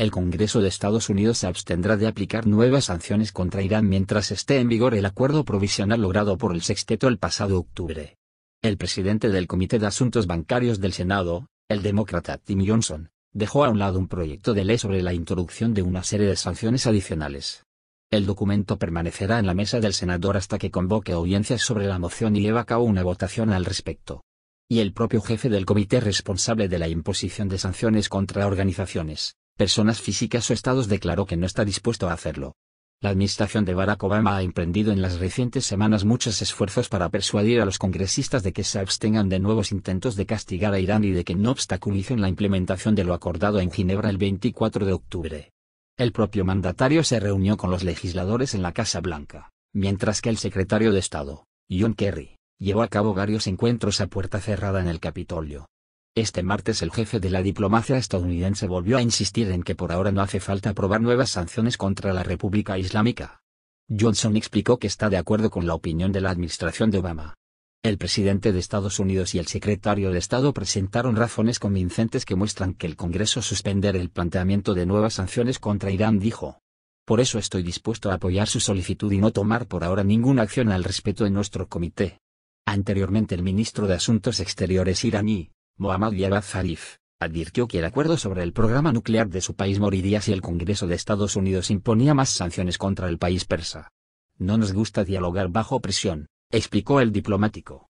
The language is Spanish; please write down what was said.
el Congreso de Estados Unidos se abstendrá de aplicar nuevas sanciones contra Irán mientras esté en vigor el acuerdo provisional logrado por el sexteto el pasado octubre. El presidente del Comité de Asuntos Bancarios del Senado, el demócrata Tim Johnson, dejó a un lado un proyecto de ley sobre la introducción de una serie de sanciones adicionales. El documento permanecerá en la mesa del senador hasta que convoque audiencias sobre la moción y lleve a cabo una votación al respecto. Y el propio jefe del comité responsable de la imposición de sanciones contra organizaciones, personas físicas o estados declaró que no está dispuesto a hacerlo. La administración de Barack Obama ha emprendido en las recientes semanas muchos esfuerzos para persuadir a los congresistas de que se abstengan de nuevos intentos de castigar a Irán y de que no obstaculicen la implementación de lo acordado en Ginebra el 24 de octubre. El propio mandatario se reunió con los legisladores en la Casa Blanca, mientras que el secretario de Estado, John Kerry, llevó a cabo varios encuentros a puerta cerrada en el Capitolio, este martes el jefe de la diplomacia estadounidense volvió a insistir en que por ahora no hace falta aprobar nuevas sanciones contra la República Islámica. Johnson explicó que está de acuerdo con la opinión de la administración de Obama. El presidente de Estados Unidos y el secretario de Estado presentaron razones convincentes que muestran que el Congreso suspender el planteamiento de nuevas sanciones contra Irán dijo. Por eso estoy dispuesto a apoyar su solicitud y no tomar por ahora ninguna acción al respecto en nuestro comité. Anteriormente el ministro de Asuntos Exteriores iraní, Mohammad Javad Zarif, advirtió que el acuerdo sobre el programa nuclear de su país moriría si el Congreso de Estados Unidos imponía más sanciones contra el país persa. No nos gusta dialogar bajo presión, explicó el diplomático.